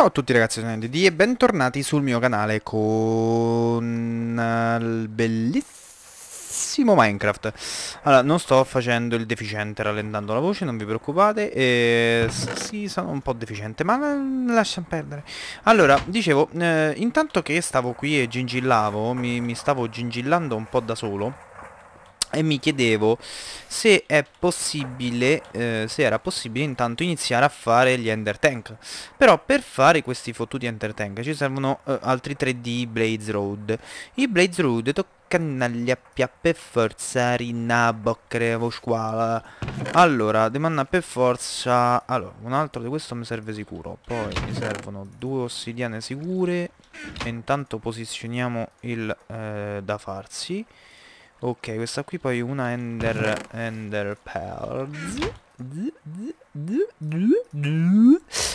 Ciao a tutti ragazzi, sono NDD e bentornati sul mio canale con eh, il bellissimo Minecraft. Allora, non sto facendo il deficiente rallentando la voce, non vi preoccupate. E... Sì, sono un po' deficiente, ma lasciamo perdere. Allora, dicevo, eh, intanto che stavo qui e gingillavo, mi, mi stavo gingillando un po' da solo e mi chiedevo se è possibile, eh, se era possibile intanto iniziare a fare gli Ender Tank. Però per fare questi fottuti Ender Tank ci servono eh, altri 3D Blaze Road. I Blaze Road toccano agli appia per forza rinnaboccare o squala. Allora, demanda per forza... Allora, un altro di questo mi serve sicuro. Poi mi servono due ossidiane sicure. E intanto posizioniamo il eh, da farsi. Ok, questa qui poi una Ender... Ender Pearl.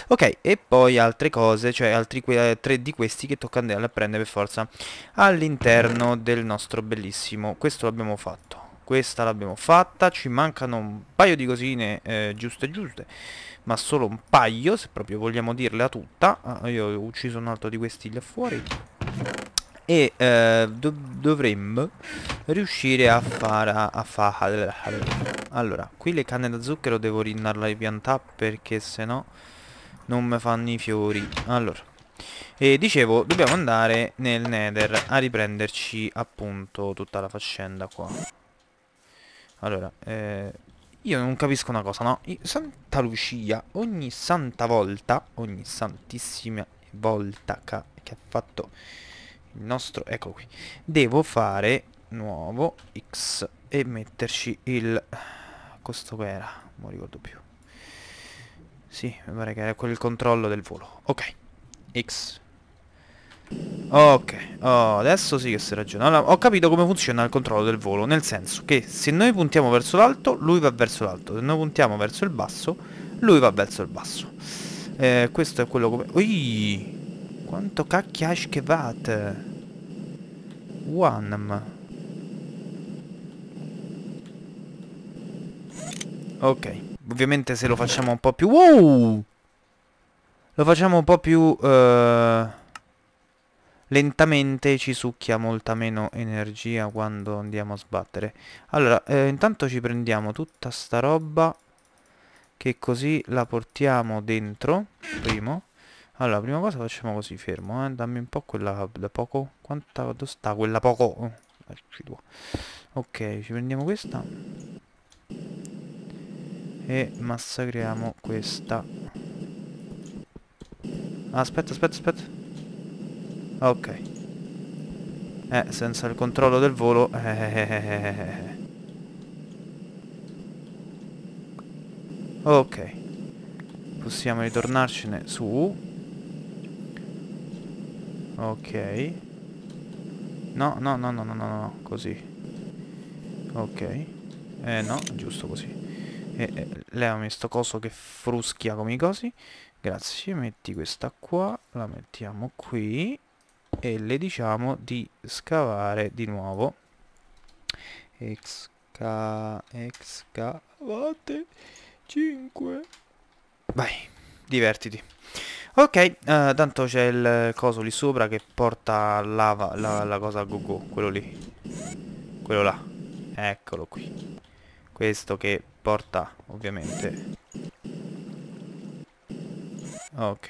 Ok, e poi altre cose, cioè altri tre di questi che tocca andare a prendere per forza all'interno del nostro bellissimo. Questo l'abbiamo fatto. Questa l'abbiamo fatta, ci mancano un paio di cosine eh, giuste giuste, ma solo un paio, se proprio vogliamo dirla tutta. Ah, io ho ucciso un altro di questi là fuori e eh, do dovremmo riuscire a fare a fare allora qui le canne da zucchero devo rinnarla di piantà perché se no non mi fanno i fiori allora e dicevo dobbiamo andare nel nether a riprenderci appunto tutta la faccenda qua allora eh, io non capisco una cosa no Santa Lucia ogni santa volta ogni santissima volta che ha fatto il nostro ecco qui devo fare nuovo x e metterci il costo che era non ricordo più sì mi pare che era quel controllo del volo ok x Ok, oh, adesso sì che si ragiona allora, Ho capito come funziona il controllo del volo Nel senso che se noi puntiamo verso l'alto Lui va verso l'alto Se noi puntiamo verso il basso Lui va verso il basso eh, Questo è quello come... Ui, quanto cacchiash che vate Guanam. Ok. Ovviamente se lo facciamo un po' più... Wow! Lo facciamo un po' più... Uh, lentamente ci succhia molta meno energia quando andiamo a sbattere. Allora, eh, intanto ci prendiamo tutta sta roba che così la portiamo dentro, primo. Allora, prima cosa facciamo così, fermo, eh. Dammi un po' quella da poco. Quanta, dove sta quella poco? Oh, ok, ci prendiamo questa. E massacriamo questa. Ah, aspetta, aspetta, aspetta. Ok. Eh, senza il controllo del volo... Ok. Possiamo ritornarcene su Ok. No, no, no, no, no, no, no, così. Ok. Eh no, giusto così. Eh, eh, levami sto coso che fruschia come i cosi. Grazie, metti questa qua, la mettiamo qui e le diciamo di scavare di nuovo. Exca... Excavate 5. Vai, divertiti. Ok, eh, tanto c'è il coso lì sopra che porta lava, la, la cosa a go-go, quello lì. Quello là. Eccolo qui. Questo che porta, ovviamente. Ok.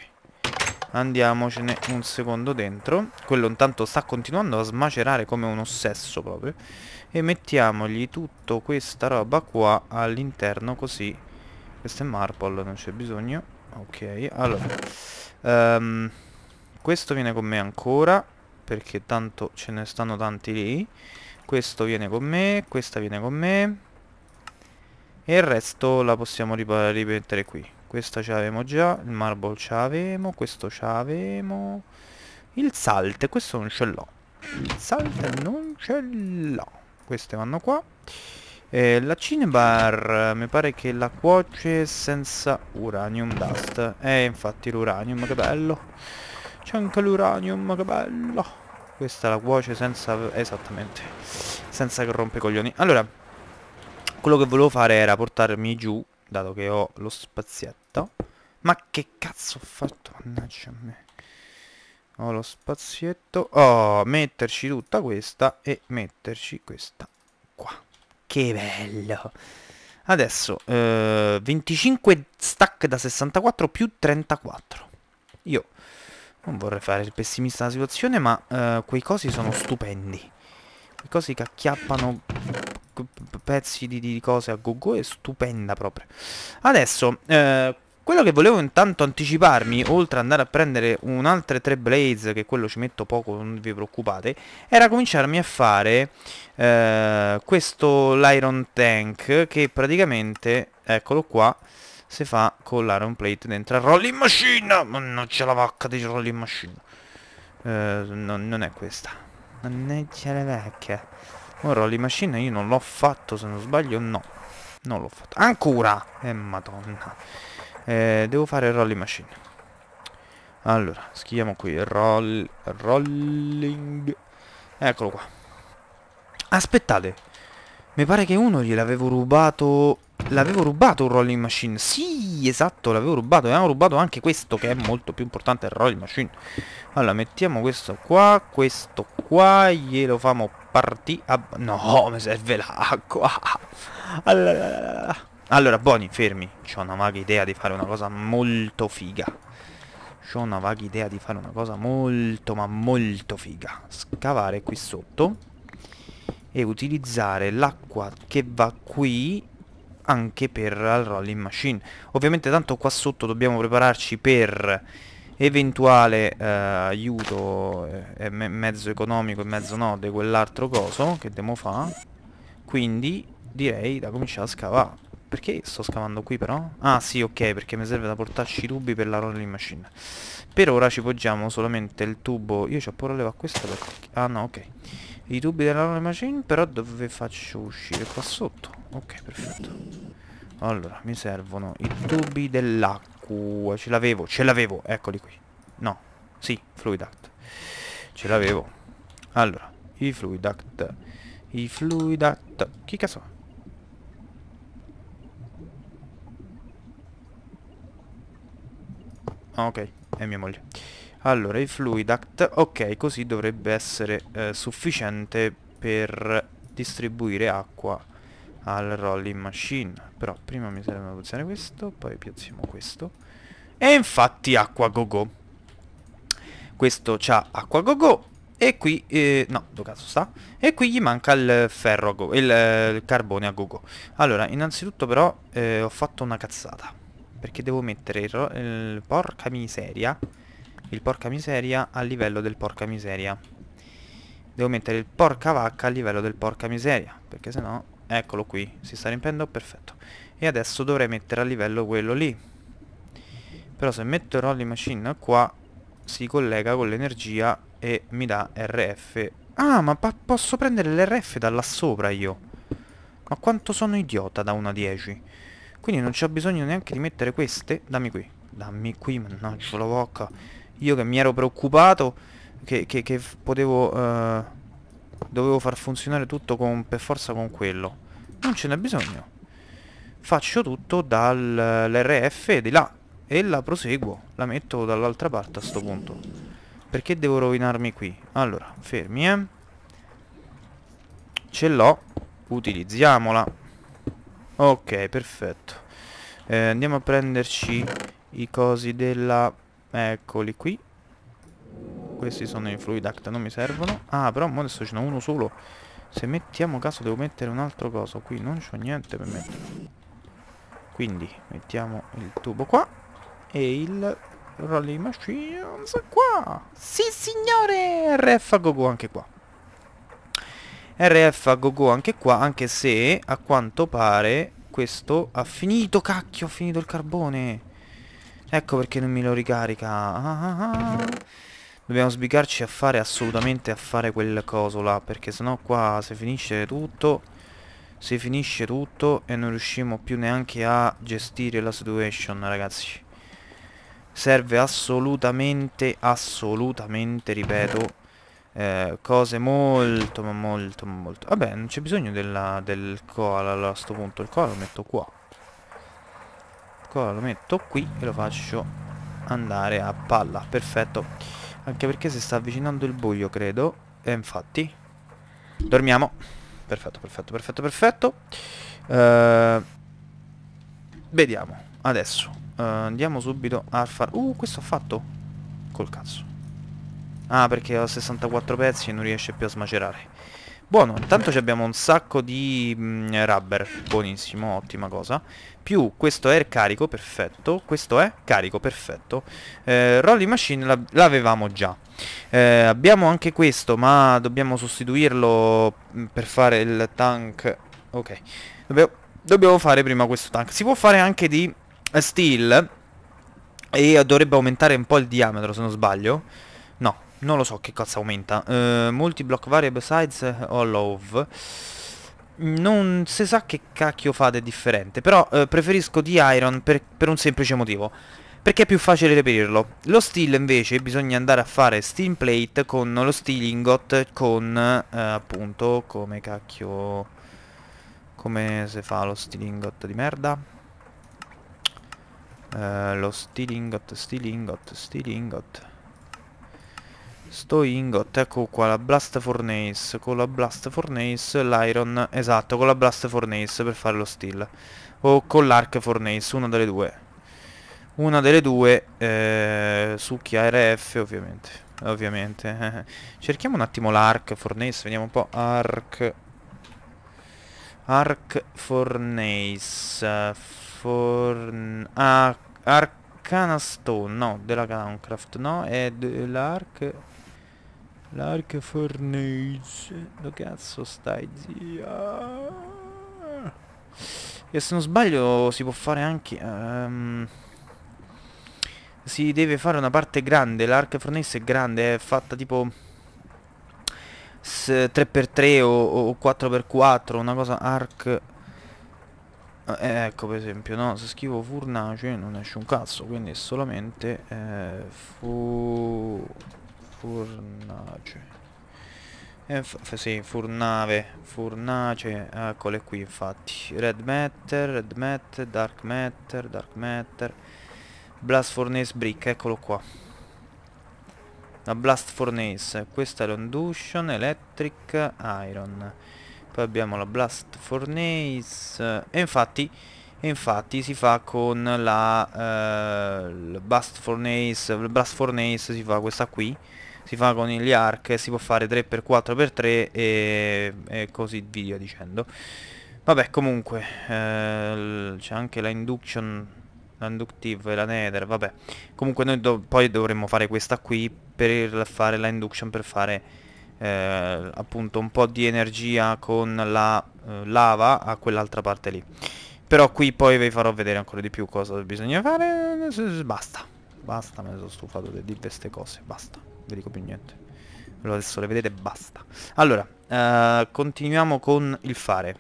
Andiamocene un secondo dentro. Quello intanto sta continuando a smacerare come un ossesso proprio. E mettiamogli tutta questa roba qua all'interno così. Questo è Marple, non c'è bisogno. Ok, allora um, questo viene con me ancora perché tanto ce ne stanno tanti lì questo viene con me questa viene con me e il resto la possiamo ripetere qui questa ce l'avevamo già il marble ce l'avevamo questo ce l'avevamo il salt questo non ce l'ho il salt non ce l'ho queste vanno qua eh, la Cinebar eh, mi pare che la cuoce senza uranium dust. Eh, infatti l'uranium, che bello. C'è anche l'uranium, che bello. Questa la cuoce senza... esattamente. Senza che rompe coglioni. Allora, quello che volevo fare era portarmi giù, dato che ho lo spazietto. Ma che cazzo ho fatto? Mannaggia a me. Ho lo spazietto. Oh, metterci tutta questa e metterci questa qua che bello. Adesso, eh, 25 stack da 64 più 34. Io non vorrei fare il pessimista della situazione, ma eh, quei cosi sono stupendi. Quei cosi che acchiappano pezzi di, di cose a go -go è stupenda proprio. Adesso, eh, quello che volevo intanto anticiparmi, oltre ad andare a prendere un'altra tre blaze, che quello ci metto poco, non vi preoccupate, era cominciarmi a fare eh, questo l'iron tank, che praticamente, eccolo qua, si fa con l'iron plate dentro al rolling machine. Mannaggia la vacca di rolling machine. Eh, no, non è questa. Mannaggia la vacca. Un rolling machine io non l'ho fatto, se non sbaglio, no. Non l'ho fatto. Ancora! Eh, madonna. Eh, devo fare rolling machine. Allora, scriviamo qui roll, rolling. Eccolo qua. Aspettate. Mi pare che uno gliel'avevo rubato... L'avevo rubato un rolling machine. Sì, esatto, l'avevo rubato. E avevo rubato anche questo che è molto più importante il rolling machine. Allora, mettiamo questo qua, questo qua, glielo famo partire... No, mi serve l'acqua. Allora, allora, buoni, fermi. C'ho una vaga idea di fare una cosa molto figa. C'ho una vaga idea di fare una cosa molto, ma molto figa. Scavare qui sotto. E utilizzare l'acqua che va qui anche per la rolling machine. Ovviamente tanto qua sotto dobbiamo prepararci per eventuale eh, aiuto eh, me mezzo economico e mezzo no di quell'altro coso che devo fare. Quindi direi da cominciare a scavare. Perché sto scavando qui però? Ah sì ok perché mi serve da portarci i tubi per la rolling machine Per ora ci poggiamo solamente il tubo Io ho paura leva questo perché... Ah no ok I tubi della rolling machine però dove faccio uscire? Qua sotto Ok perfetto Allora mi servono i tubi dell'acqua Ce l'avevo ce l'avevo Eccoli qui No Sì fluid act Ce l'avevo Allora i fluid act I fluid act Chi cazzo Ah, ok, è mia moglie. Allora, il Fluidact, ok, così dovrebbe essere eh, sufficiente per distribuire acqua al rolling machine. Però prima mi serve una piazzare questo, poi piazziamo questo. E infatti acqua go go. Questo c'ha acqua go go e qui, eh, no, do caso sta E qui gli manca il ferro a go, il, eh, il carbone a go, go. Allora, innanzitutto però eh, ho fatto una cazzata perché devo mettere il, il porca miseria Il porca miseria a livello del porca miseria Devo mettere il porca vacca a livello del porca miseria Perché sennò Eccolo qui Si sta riempendo Perfetto E adesso dovrei mettere a livello quello lì Però se metto il rolling machine qua Si collega con l'energia E mi dà RF Ah ma posso prendere l'RF da là sopra io Ma quanto sono idiota da 1 a 10 quindi non c'ho bisogno neanche di mettere queste. Dammi qui. Dammi qui, mannaggia la bocca. Io che mi ero preoccupato che, che, che potevo... Eh, dovevo far funzionare tutto con, per forza con quello. Non ce n'è bisogno. Faccio tutto dall'RF di là. E la proseguo. La metto dall'altra parte a sto punto. Perché devo rovinarmi qui? Allora, fermi, eh. Ce l'ho. Utilizziamola. Ok, perfetto. Eh, andiamo a prenderci i cosi della... Eccoli qui. Questi sono i fluid act, non mi servono. Ah, però adesso ce n'è uno solo. Se mettiamo caso devo mettere un altro coso. Qui non c'ho niente per mettere. Quindi mettiamo il tubo qua. E il rolling machines qua. Sì, signore! Refagogo anche qua. RF a go -go anche qua, anche se a quanto pare questo ha finito, cacchio, ha finito il carbone. Ecco perché non me lo ricarica. Ah, ah, ah. Dobbiamo sbigarci a fare assolutamente a fare quel coso là, perché sennò qua se finisce tutto, si finisce tutto e non riusciamo più neanche a gestire la situation, ragazzi. Serve assolutamente, assolutamente, ripeto, eh, cose molto ma molto ma molto vabbè non c'è bisogno della, del koala a sto punto il koala lo metto qua il koala lo metto qui e lo faccio andare a palla perfetto anche perché si sta avvicinando il buio credo e infatti dormiamo perfetto perfetto perfetto perfetto eh, vediamo adesso eh, andiamo subito a far uh questo ha fatto col cazzo Ah, perché ho 64 pezzi e non riesce più a smacerare. Buono, intanto abbiamo un sacco di mh, mm, rubber, buonissimo, ottima cosa. Più questo è carico, perfetto. Questo è carico, perfetto. Eh, rolling machine l'avevamo già. Eh, abbiamo anche questo, ma dobbiamo sostituirlo mm, per fare il tank. Ok, dobbiamo, dobbiamo fare prima questo tank. Si può fare anche di steel eh, e dovrebbe aumentare un po' il diametro se non sbaglio. No, non lo so che cazzo aumenta. Uh, eh, multi block variable size all of. Non si sa che cacchio fate differente. Però uh, preferisco di iron per, per, un semplice motivo. Perché è più facile reperirlo. Lo steel invece bisogna andare a fare steel plate con lo steel ingot con uh, appunto come cacchio... Come si fa lo steel ingot di merda? Uh, lo steel ingot, steel ingot, steel ingot. Sto ingot, ecco qua, la Blast Furnace, con la Blast Furnace, l'Iron, esatto, con la Blast Furnace per fare lo steel. O con l'Arc Furnace, una delle due. Una delle due, eh, succhia RF ovviamente, ovviamente. Cerchiamo un attimo l'Arc Furnace, vediamo un po', Arc... Arc Fornace Forn... Ah, Arcana Stone, no, della Cowncraft, no, è dell'Arc... L'arc fornace. Dove cazzo stai, zia? E se non sbaglio si può fare anche... Um, si deve fare una parte grande. L'arc fornace è grande, è fatta tipo... 3x3 o, o 4x4, una cosa arc eh, ecco per esempio no se scrivo furnace non esce un cazzo quindi è solamente eh, fu Furnace. Eh, sì, furnave, furnace, eccole qui infatti. Red matter, red matter, dark matter, dark matter. Blast furnace brick, eccolo qua. La blast furnace, questa è l'ondution, electric, iron. Poi abbiamo la blast furnace. E infatti, infatti si fa con la eh, blast furnace, blast furnace si fa questa qui si fa con gli arc, si può fare 3x4x3 e, e così via dicendo. Vabbè, comunque, eh, c'è anche la induction L'inductive e la nether, vabbè. Comunque noi do poi dovremmo fare questa qui per fare la induction, per fare eh, appunto un po' di energia con la eh, lava a quell'altra parte lì. Però qui poi vi farò vedere ancora di più cosa bisogna fare. Basta. Basta, me ne sono stufato di queste cose, basta vi dico più niente. Allora adesso le vedete basta. Allora, eh, continuiamo con il fare.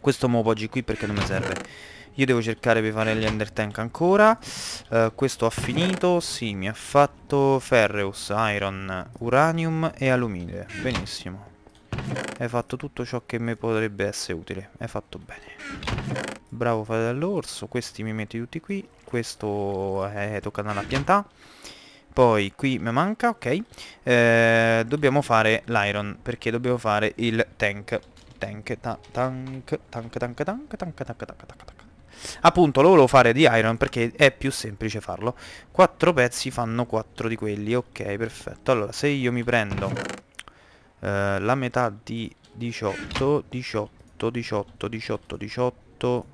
Questo muovo oggi qui perché non mi serve. Io devo cercare di fare gli under tank ancora uh, Questo ha finito Sì, mi ha fatto ferreus, iron, uranium e alluminio Benissimo Hai fatto tutto ciò che mi potrebbe essere utile Hai fatto bene Bravo fate dall'orso Questi mi metti tutti qui Questo è eh, toccato alla pianta poi qui mi manca, ok. Eh, dobbiamo fare l'iron, perché dobbiamo fare il tank. Tank, ta tank, tank, tank, tank, tank, tank, tank, tank, tank, Appunto, lo volevo fare di iron perché è più semplice farlo. Quattro pezzi fanno quattro di quelli, ok, perfetto. Allora, se io mi prendo eh, la metà di 18, 18, 18, 18, 18...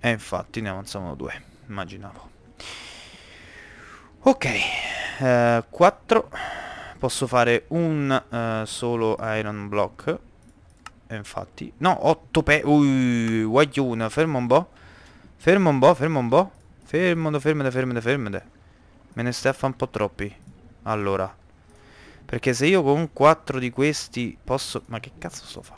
E infatti ne avanzavano due, immaginavo. Ok, eh, 4. Posso fare un eh, solo iron block. Eh, infatti. No, 8 pe... Ui, guaglione, fermo un po'. Fermo un po', fermo un po'. Fermo, fermo, fermo, fermo Me ne stai a fare un po' troppi. Allora. Perché se io con 4 di questi posso... Ma che cazzo sto fa?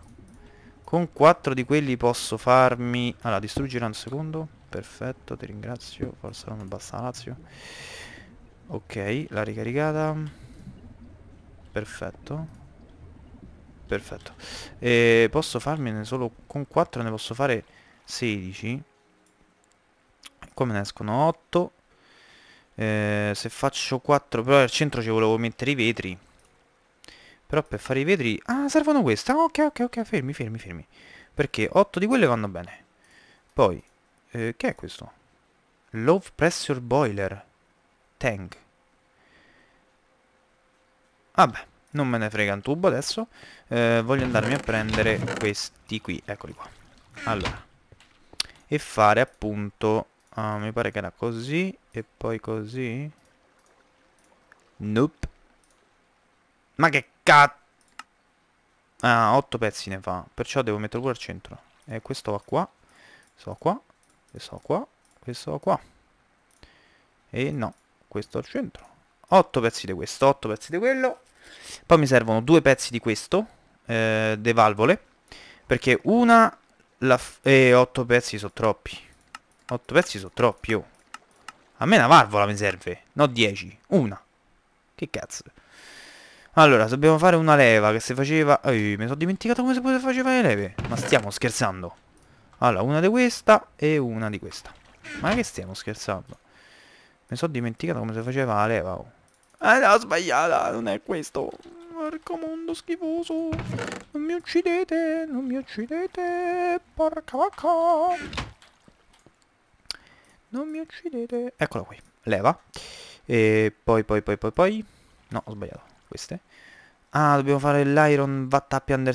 Con 4 di quelli posso farmi... Allora, distruggere un secondo. Perfetto, ti ringrazio. Forse non mi basta Lazio. Ok, la ricaricata. Perfetto. Perfetto. E posso farmene solo con 4, ne posso fare 16. Come ne escono 8. Eh, se faccio 4, però al centro ci volevo mettere i vetri. Però per fare i vetri... Ah, servono questa. Ah, ok, ok, ok, fermi, fermi, fermi. Perché 8 di quelle vanno bene. Poi, eh, che è questo? Low pressure boiler. Tank. Vabbè, non me ne frega un tubo adesso. Eh, voglio andarmi a prendere questi qui. Eccoli qua. Allora. E fare appunto... Uh, mi pare che era così e poi così. Nope. Ma che cazzo! Ah, 8 pezzi ne fa. Perciò devo metterlo pure al centro. E eh, questo va qua. Questo va qua. Questo va qua. Questo va qua. E no questo al centro 8 pezzi di questo 8 pezzi di quello poi mi servono due pezzi di questo eh, de valvole perché una la e eh, 8 pezzi sono troppi 8 pezzi sono troppi oh. a me una valvola mi serve no 10 una che cazzo allora dobbiamo fare una leva che se faceva Ehi, mi sono dimenticato come si faceva le leve ma stiamo scherzando allora una di questa e una di questa ma che stiamo scherzando mi sono dimenticato come si faceva la leva. Oh. Ah no, sbagliata, non è questo. Porco mondo schifoso. Non mi uccidete, non mi uccidete. Porca vacca. Non mi uccidete. Eccolo qui. Leva. E poi, poi, poi, poi, poi. No, ho sbagliato. Queste. Ah, dobbiamo fare l'iron vattappian del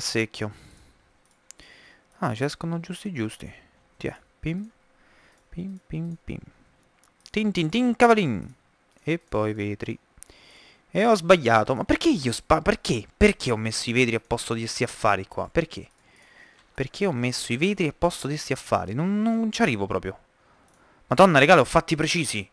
Ah, ci escono giusti giusti. Tiè. Pim. Pim, pim, pim. Tin tin tin cavalin. E poi vetri. E ho sbagliato. Ma perché io spa... Perché? Perché ho messo i vetri a posto di questi affari qua? Perché? Perché ho messo i vetri a posto di questi affari? Non, non ci arrivo proprio. Madonna, regà, ho fatti precisi.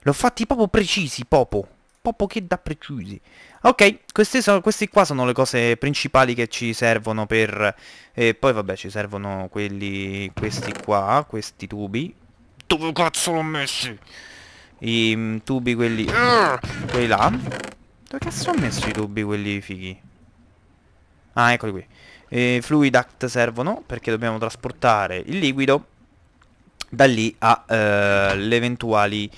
L'ho fatti proprio precisi, popo. Popo che da precisi. Ok, queste, sono, queste qua sono le cose principali che ci servono per... E eh, poi, vabbè, ci servono quelli... Questi qua, questi tubi. Dove cazzo l'ho messi? I mm, tubi quelli... Ah! quelli là. Dove cazzo ho messo i tubi quelli fighi? Ah, eccoli qui. Eh, fluid act servono perché dobbiamo trasportare il liquido da lì alle eh, eventuali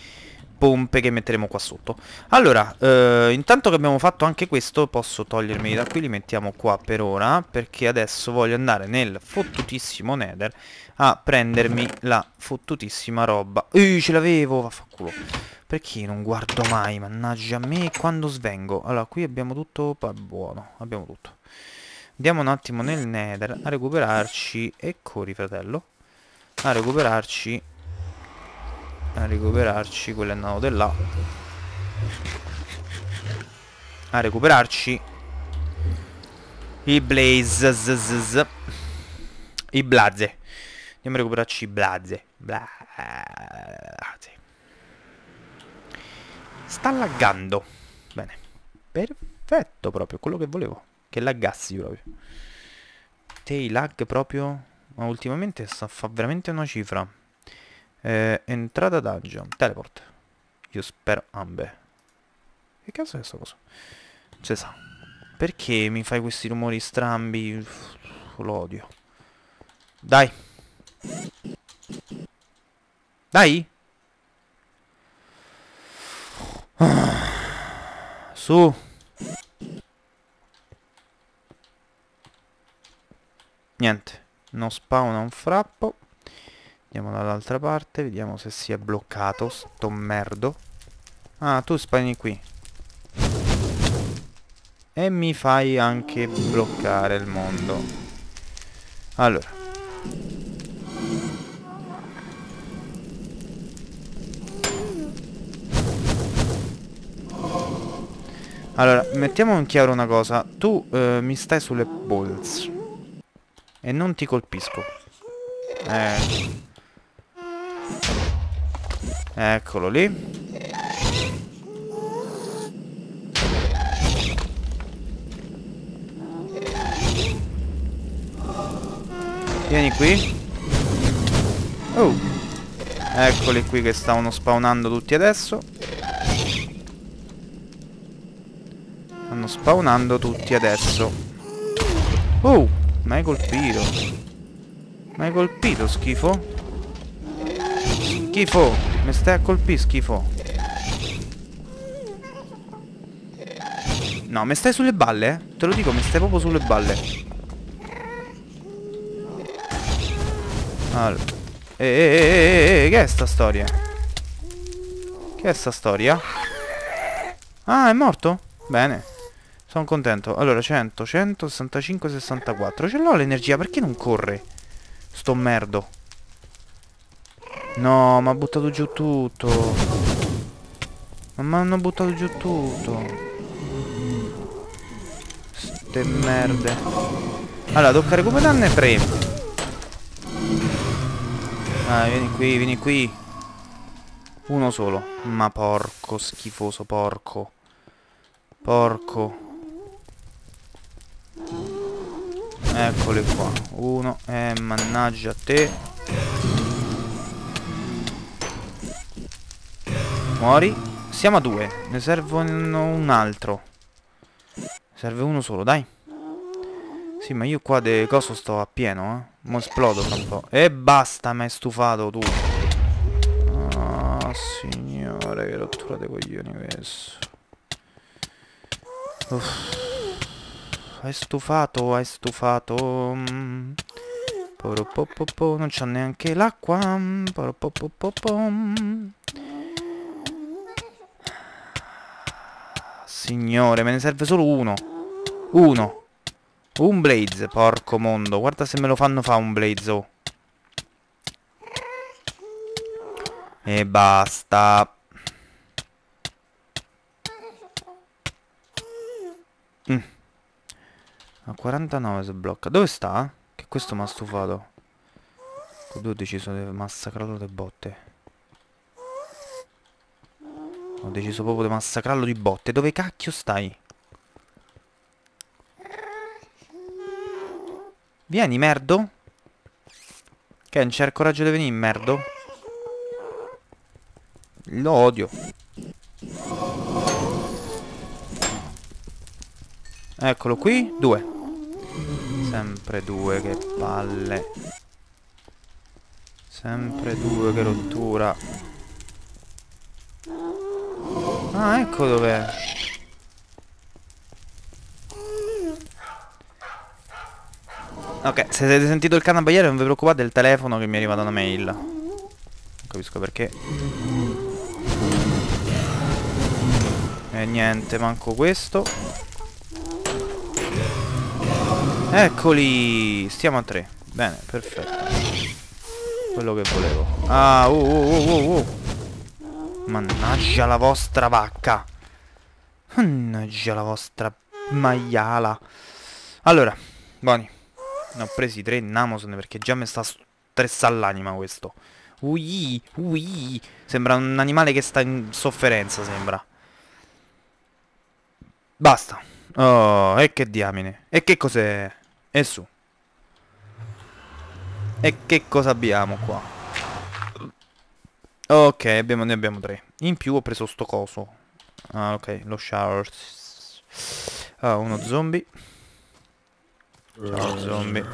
pompe che metteremo qua sotto Allora, eh, intanto che abbiamo fatto anche questo Posso togliermi da qui, li mettiamo qua per ora Perché adesso voglio andare nel fottutissimo nether A prendermi la fottutissima roba Ehi, ce l'avevo, vaffanculo Perché non guardo mai, mannaggia me quando svengo Allora, qui abbiamo tutto buono, abbiamo tutto Andiamo un attimo nel nether a recuperarci Eccoli, fratello A recuperarci a recuperarci quello è andato da là a recuperarci i blaze z, z, z. i blaze andiamo a recuperarci i blaze blaze sta laggando bene perfetto proprio quello che volevo che laggassi proprio te i lag proprio ma ultimamente sta fa veramente una cifra eh, entrata dungeon. Teleport. Io spero ambe. Che cazzo è questa cosa? Ce sa. Perché mi fai questi rumori strambi? L'odio. Dai. Dai. Su. Niente. Non spawna un frappo. Andiamo dall'altra parte, vediamo se si è bloccato, sto merdo. Ah, tu spagni qui. E mi fai anche bloccare il mondo. Allora. Allora, mettiamo in chiaro una cosa. Tu eh, mi stai sulle balls. E non ti colpisco. Eh... Eccolo lì. Vieni qui. Oh. Eccoli qui che stavano spawnando tutti adesso. Stanno spawnando tutti adesso. Oh, mi hai colpito. Mi hai colpito, schifo. Schifo! Mi stai a colpire, schifo! No, mi stai sulle balle? Eh. Te lo dico, mi stai proprio sulle balle. Allora. Eeeh, che è sta storia? Che è sta storia? Ah, è morto? Bene. Sono contento. Allora, 100, 165, 64. Ce l'ho l'energia, perché non corre? Sto merdo. No, ma ha buttato giù tutto. Ma mi hanno buttato giù tutto. Ste merde. Allora, tocca recuperarne tre. Ah, vieni qui, vieni qui. Uno solo. Ma porco, schifoso, porco. Porco. Eccole qua. Uno. Eh, mannaggia a te. Muori. Siamo a due. Ne servono un altro. Serve uno solo, dai. Sì, ma io qua de coso sto a pieno, eh. Mo esplodo fra un po'. E basta, mi hai stufato tu. Ah, signore, che rottura dei coglioni questo. Uff. Hai stufato, hai stufato. Non c'ho neanche l'acqua. Signore, me ne serve solo uno. Uno. Un blaze, porco mondo. Guarda se me lo fanno fa un blaze, oh. E basta. Mm. A 49 si blocca. Dove sta? Che questo mi ha stufato. 12 sono massacrato le botte. Ho deciso proprio di massacrarlo di botte. Dove cacchio stai? Vieni, merdo. Ken, c'è il coraggio di venire, merdo? Lo odio. Eccolo qui, due. Sempre due, che palle. Sempre due, che rottura. Ah, ecco dov'è. Ok, se avete sentito il cane abbaiare non vi preoccupate, del telefono che mi è arrivata una mail. Non capisco perché. E eh, niente, manco questo. Eccoli! Stiamo a tre. Bene, perfetto. Quello che volevo. Ah, uh, uh, uh, uh. uh. Mannaggia la vostra vacca. Mannaggia la vostra maiala. Allora, buoni. Ne ho presi tre Namosone perché già mi sta stressando l'anima questo. Ui, ui. Sembra un animale che sta in sofferenza, sembra. Basta. Oh, e che diamine. E che cos'è? E su. E che cosa abbiamo qua? Ok, abbiamo, ne abbiamo tre. In più ho preso sto coso. Ah, ok, lo shower. Ah, uno zombie. Ciao zombie.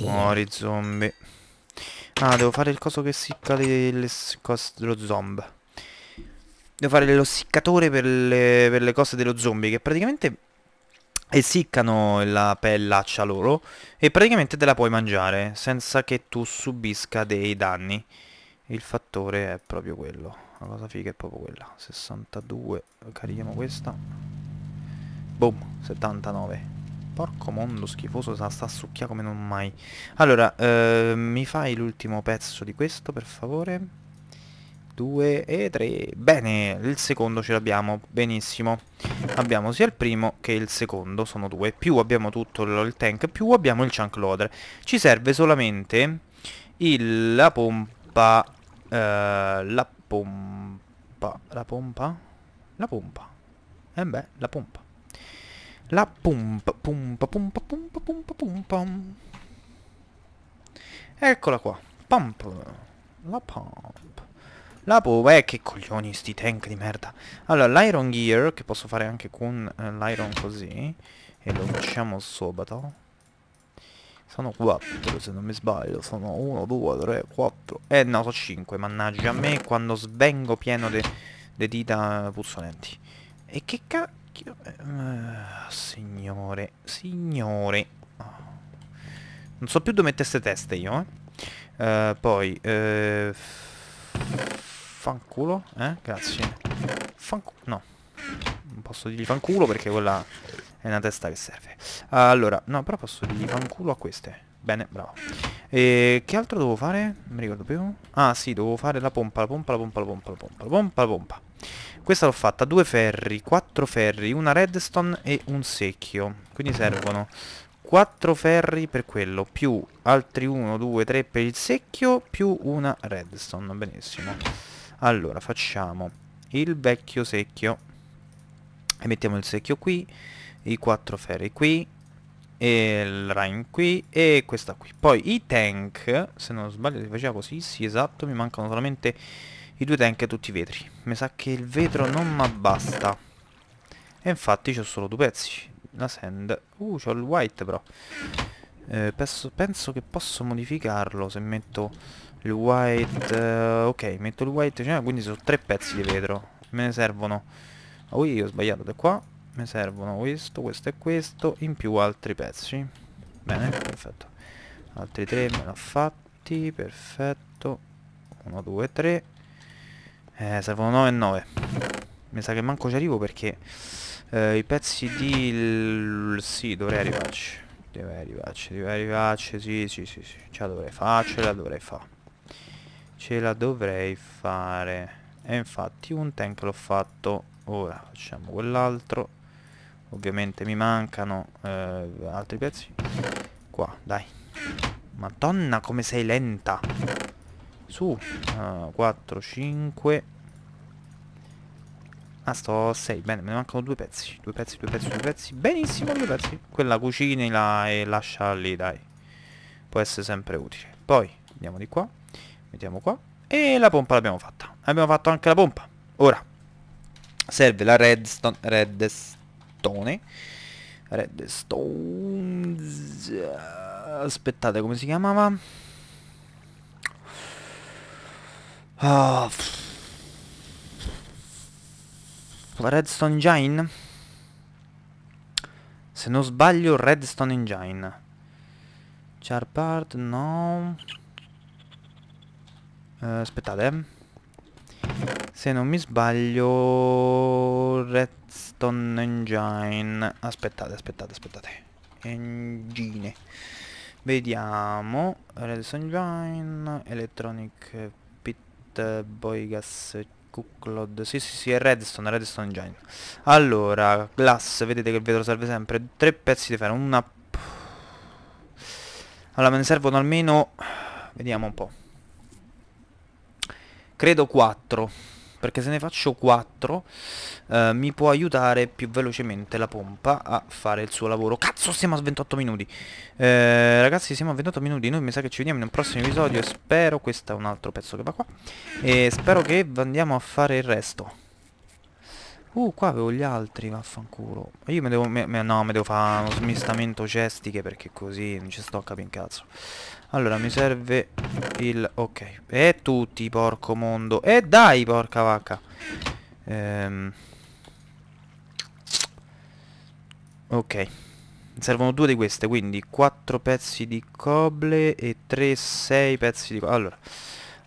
Muori zombie. Ah, devo fare il coso che sicca le, le, lo zombie. Devo fare lo siccatore per le, per le cose dello zombie, che praticamente essiccano la pellaccia loro e praticamente te la puoi mangiare senza che tu subisca dei danni il fattore è proprio quello la cosa figa è proprio quella 62 carichiamo questa boom 79 porco mondo schifoso sta, sta a succhia come non mai allora eh, mi fai l'ultimo pezzo di questo per favore 2 e 3 bene il secondo ce l'abbiamo benissimo abbiamo sia il primo che il secondo sono due più abbiamo tutto il tank più abbiamo il chunk loader ci serve solamente il, la pompa eh, la pompa. La pompa? La pompa. E eh beh, la pompa. La pompa, pompa, pompa, pompa, pompa, pompa. Eccola qua. Pump. La pump. La pompa. Eh, che coglioni sti tank di merda. Allora, l'iron gear, che posso fare anche con eh, l'iron così. E lo facciamo subito. Sono quattro se non mi sbaglio, sono uno, due, tre, quattro eh no, sono cinque mannaggia a me quando svengo pieno de, de dita puzzolenti. E che cacchio... Uh, eh, signore, signore... Non so più dove mettere ste teste io, eh. Uh, poi... Uh, fanculo, eh? Grazie. Fanculo, no posso dirgli fanculo perché quella è una testa che serve. Allora, no, però posso dirgli fanculo a queste. Bene, bravo. E che altro devo fare? Non mi ricordo più. Ah, sì, devo fare la pompa, la pompa, la pompa, la pompa, la pompa, la pompa, la pompa. Questa l'ho fatta, due ferri, quattro ferri, una redstone e un secchio. Quindi servono quattro ferri per quello, più altri uno, due, tre per il secchio, più una redstone, benissimo. Allora, facciamo il vecchio secchio e mettiamo il secchio qui i quattro ferri qui e il rain qui e questa qui poi i tank se non sbaglio si faceva così sì esatto mi mancano solamente i due tank e tutti i vetri mi sa che il vetro non mi basta e infatti c'ho solo due pezzi la sand uh c'ho il white però eh, penso, penso, che posso modificarlo se metto il white eh, ok metto il white cioè, quindi sono tre pezzi di vetro me ne servono Ah, ui, ho sbagliato da qua. Mi servono questo, questo e questo, in più altri pezzi. Bene, perfetto. Altri tre me ne fatti, perfetto. Uno, due, tre. Eh, servono 9 e 9. Mi sa che manco ci arrivo perché eh, i pezzi di... Sì, dovrei arrivarci. Dovrei arrivarci, dovrei arrivarci, sì, sì, sì, sì. Ce la dovrei fare, ce la dovrei fare. Ce la dovrei fare. E infatti un tank l'ho fatto ora facciamo quell'altro ovviamente mi mancano eh, altri pezzi qua dai madonna come sei lenta su uh, 4 5 ah sto 6 bene me ne mancano due pezzi due pezzi due pezzi due pezzi benissimo due pezzi quella cucinila e lascia lì dai può essere sempre utile poi andiamo di qua mettiamo qua e la pompa l'abbiamo fatta abbiamo fatto anche la pompa ora serve la redstone, redstone, redstone, aspettate come si chiamava? Oh. Ah, la redstone engine? Se non sbaglio redstone engine. Char part, no. Uh, aspettate, eh se non mi sbaglio redstone engine aspettate aspettate aspettate engine vediamo redstone engine electronic pit boy gas Cucklod, sì sì sì, è redstone, redstone engine Allora, glass, vedete che il vetro serve sempre Tre pezzi di ferro, una... Allora, me ne servono almeno... Vediamo un po' Credo 4 perché se ne faccio 4 eh, mi può aiutare più velocemente la pompa a fare il suo lavoro Cazzo siamo a 28 minuti eh, Ragazzi siamo a 28 minuti, noi mi sa che ci vediamo in un prossimo episodio e spero, questo è un altro pezzo che va qua E spero che andiamo a fare il resto Uh, qua avevo gli altri, vaffanculo. Io mi devo... Me, me, no, mi devo fare uno smistamento cestiche perché così non ci sto a capire un cazzo. Allora, mi serve il... Ok. E tutti, porco mondo. E dai, porca vacca. Ehm... Ok. Servono due di queste, quindi quattro pezzi di coble e tre, sei pezzi di... Allora.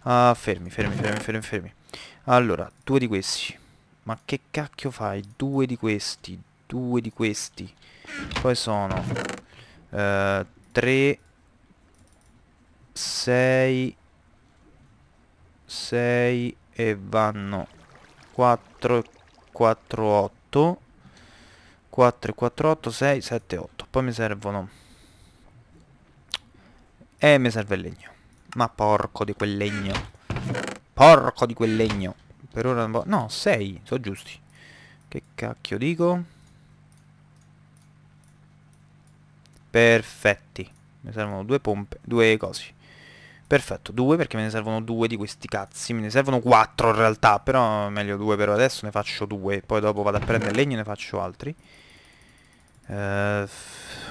Ah, fermi, fermi, fermi, fermi, fermi. Allora, due di questi. Ma che cacchio fai? Due di questi. Due di questi. Poi sono... Uh, tre 6 6 e vanno 4 4 8 4 4 8 6 7 8 poi mi servono e eh, mi serve il legno ma porco di quel legno porco di quel legno per ora no 6 sono giusti che cacchio dico perfetti mi servono due pompe due cosi Perfetto, due perché me ne servono due di questi cazzi, me ne servono quattro in realtà, però meglio due per adesso, ne faccio due, poi dopo vado a prendere legno e ne faccio altri. Uh,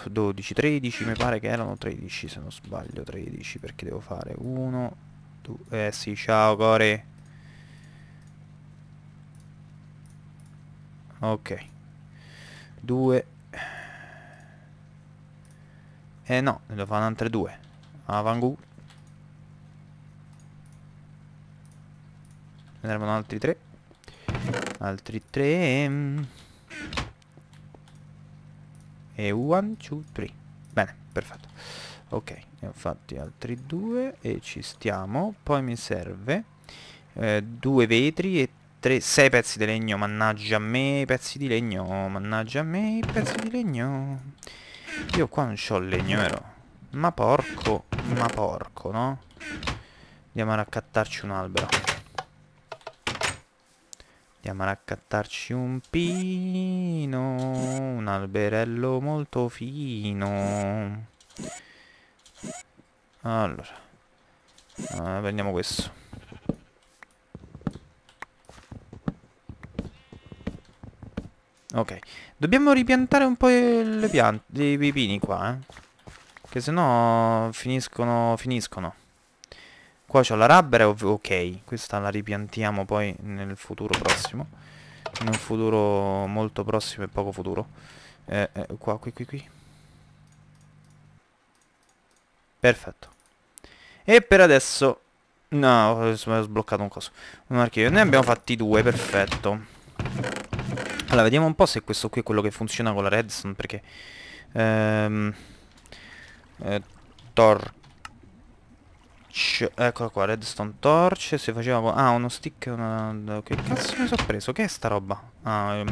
12, 13, mi pare che erano 13 se non sbaglio, 13 perché devo fare uno 2, eh sì, ciao Core. Ok. 2. Eh no, ne devo fare un'altra due. Avangu, ah, Ne erano altri tre. Altri tre. Ehm. E one, two, three. Bene, perfetto. Ok, ne ho fatti altri due e ci stiamo. Poi mi serve eh, due vetri e tre, sei pezzi di legno. Mannaggia a me, i pezzi di legno. Mannaggia a me, i pezzi di legno. Io qua non c'ho legno, vero? Ma porco, ma porco, no? Andiamo a raccattarci un albero. Andiamo a raccattarci un pino, un alberello molto fino. Allora, allora eh, prendiamo questo. Ok, dobbiamo ripiantare un po' le piante, i pipini qua, eh? Che sennò finiscono, finiscono. Qua c'ho la rabbera, ok. Questa la ripiantiamo poi nel futuro prossimo. In un futuro molto prossimo e poco futuro. Eh, eh, qua, qui, qui, qui. Perfetto. E per adesso... No, ho sbloccato un coso. Un archivio. Ne abbiamo fatti due, perfetto. Allora, vediamo un po' se questo qui è quello che funziona con la redstone, perché... Ehm, eh, Tor torch Eccola qua, redstone torch Si faceva con... Ah, uno stick una... Che cazzo mi sono preso? Che è sta roba? Ah, è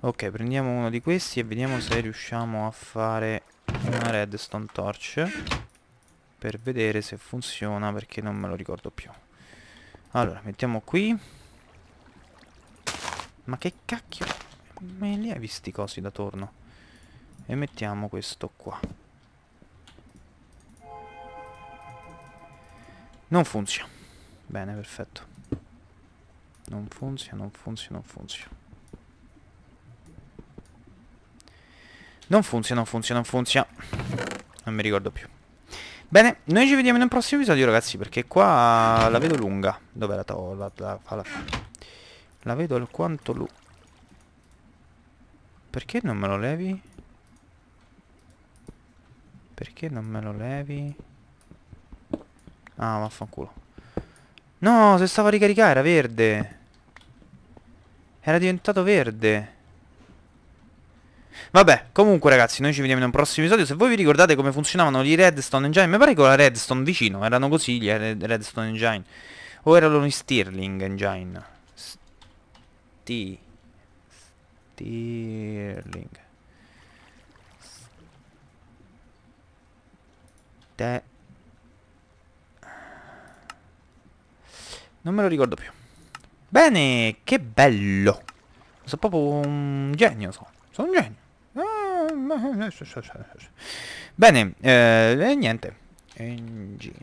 Ok, prendiamo uno di questi e vediamo se riusciamo a fare una redstone torch Per vedere se funziona perché non me lo ricordo più Allora, mettiamo qui Ma che cacchio? Me li hai visti cosi da torno? E mettiamo questo qua Non funziona. Bene, perfetto. Non funziona, non funziona, non funziona. Non funziona, non funziona, non funziona. Non mi ricordo più. Bene, noi ci vediamo in un prossimo episodio ragazzi, perché qua la vedo lunga. Dov'è la tavola? La, la, la, la vedo alquanto lunga. Perché non me lo levi? Perché non me lo levi? Ah, vaffanculo. No, se stava a ricaricare era verde. Era diventato verde. Vabbè, comunque ragazzi, noi ci vediamo in un prossimo episodio. Se voi vi ricordate come funzionavano gli redstone engine, mi pare che con la redstone vicino, erano così gli redstone engine. O erano gli stirling engine. Sti... Stirling. Ste... Non me lo ricordo più. Bene, che bello. Sono proprio un genio, so. Sono un genio. Bene, eh, niente. Engine.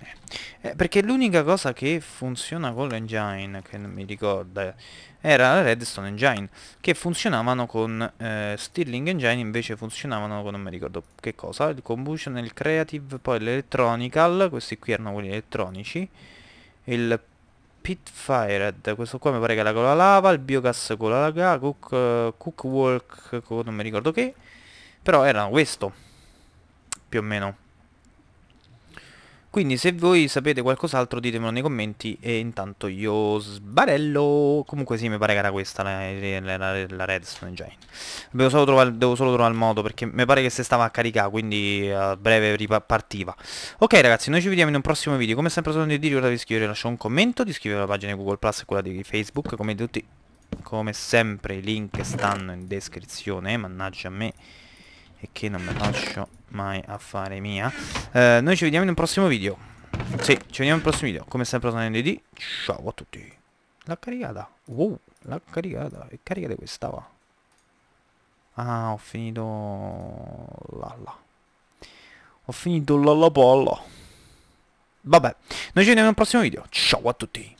Eh, perché l'unica cosa che funziona con l'engine, che non mi ricorda, era la redstone engine, che funzionavano con eh, Stirling engine, invece funzionavano con non mi ricordo che cosa, il combustion, il creative, poi l'electronical, questi qui erano quelli elettronici, il Pitfired, eh, questo qua mi pare che era con la lava, il biogas con la lava, cook, uh, eh, cook walk, non mi ricordo che, però erano questo, più o meno. Quindi se voi sapete qualcos'altro ditemelo nei commenti e intanto io sbarello... Comunque sì, mi pare che era questa la, la, la, la redstone engine. Devo solo, trovare, devo solo trovare il modo perché mi pare che se stava a caricare, quindi a breve ripartiva. Ok ragazzi, noi ci vediamo in un prossimo video. Come sempre sono di dire, ricordatevi di iscrivervi, lasciare un commento, di iscrivervi alla pagina Google Plus e quella di Facebook, come tutti come sempre i link stanno in descrizione, mannaggia a me e che non me lascio mai a fare mia. Eh, noi ci vediamo in un prossimo video. Sì, ci vediamo in un prossimo video. Come sempre sono ND. Ciao a tutti. La caricata. Wow, la caricata. E caricate questa va. Ah, ho finito... Lalla. Ho finito la polla. Vabbè, noi ci vediamo in un prossimo video. Ciao a tutti.